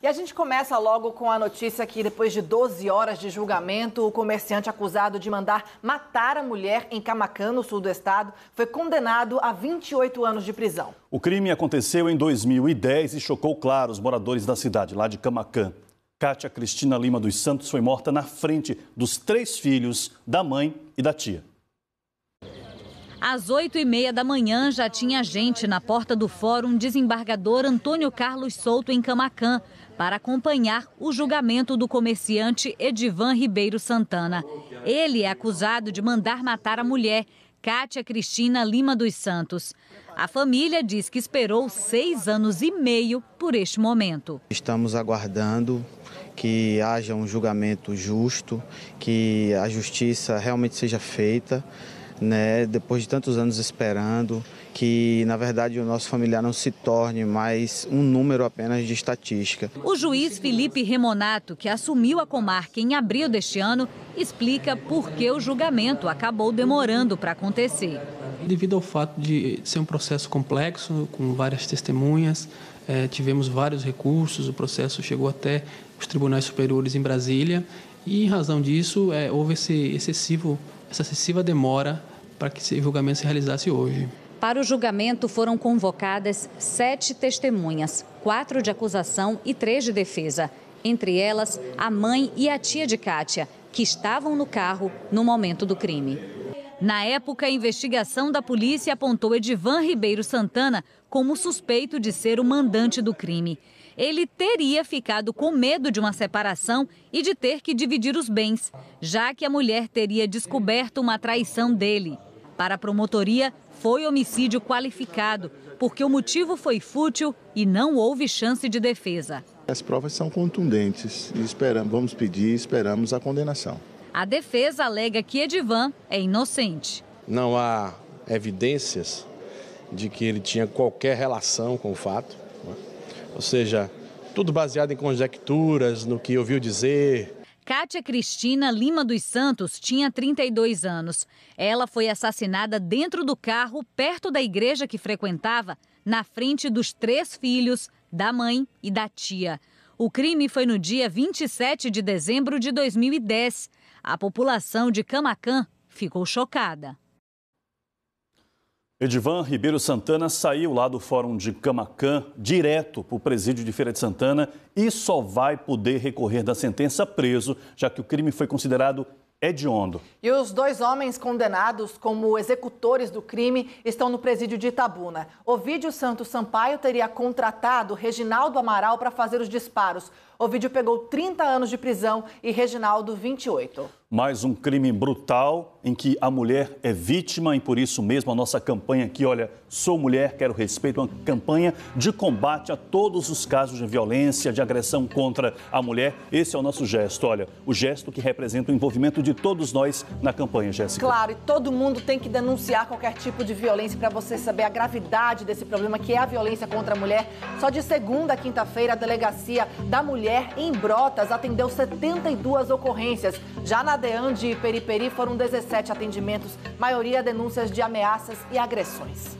E a gente começa logo com a notícia que, depois de 12 horas de julgamento, o comerciante acusado de mandar matar a mulher em Camacan, no sul do estado, foi condenado a 28 anos de prisão. O crime aconteceu em 2010 e chocou, claro, os moradores da cidade, lá de Camacan. Cátia Cristina Lima dos Santos foi morta na frente dos três filhos, da mãe e da tia. Às oito e meia da manhã já tinha gente na porta do Fórum Desembargador Antônio Carlos Souto em Camacã para acompanhar o julgamento do comerciante Edivan Ribeiro Santana. Ele é acusado de mandar matar a mulher, Cátia Cristina Lima dos Santos. A família diz que esperou seis anos e meio por este momento. Estamos aguardando que haja um julgamento justo, que a justiça realmente seja feita né, depois de tantos anos esperando, que na verdade o nosso familiar não se torne mais um número apenas de estatística. O juiz Felipe Remonato, que assumiu a comarca em abril deste ano, explica por que o julgamento acabou demorando para acontecer. Devido ao fato de ser um processo complexo, com várias testemunhas, é, tivemos vários recursos, o processo chegou até os tribunais superiores em Brasília e, em razão disso, é, houve esse excessivo essa excessiva demora para que esse julgamento se realizasse hoje. Para o julgamento foram convocadas sete testemunhas, quatro de acusação e três de defesa. Entre elas, a mãe e a tia de Kátia, que estavam no carro no momento do crime. Na época, a investigação da polícia apontou Edivan Ribeiro Santana como suspeito de ser o mandante do crime. Ele teria ficado com medo de uma separação e de ter que dividir os bens, já que a mulher teria descoberto uma traição dele. Para a promotoria, foi homicídio qualificado, porque o motivo foi fútil e não houve chance de defesa. As provas são contundentes e esperamos, vamos pedir, esperamos a condenação. A defesa alega que Edivan é inocente. Não há evidências de que ele tinha qualquer relação com o fato. Né? Ou seja, tudo baseado em conjecturas, no que ouviu dizer. Kátia Cristina Lima dos Santos tinha 32 anos. Ela foi assassinada dentro do carro, perto da igreja que frequentava, na frente dos três filhos, da mãe e da tia. O crime foi no dia 27 de dezembro de 2010. A população de Camacan ficou chocada. Edivan Ribeiro Santana saiu lá do Fórum de Camacan direto para o presídio de Feira de Santana e só vai poder recorrer da sentença preso, já que o crime foi considerado hediondo. E os dois homens condenados como executores do crime estão no presídio de Itabuna. Ovídio Santos Sampaio teria contratado Reginaldo Amaral para fazer os disparos. Ovidio pegou 30 anos de prisão e Reginaldo, 28. Mais um crime brutal em que a mulher é vítima e por isso mesmo a nossa campanha aqui, olha, Sou Mulher, Quero Respeito, uma campanha de combate a todos os casos de violência, de agressão contra a mulher. Esse é o nosso gesto, olha, o gesto que representa o envolvimento de todos nós na campanha, Jéssica. Claro, e todo mundo tem que denunciar qualquer tipo de violência para você saber a gravidade desse problema que é a violência contra a mulher. Só de segunda a quinta-feira, a delegacia da mulher mulher em Brotas atendeu 72 ocorrências. Já na DEAN de Periperi foram 17 atendimentos, maioria denúncias de ameaças e agressões.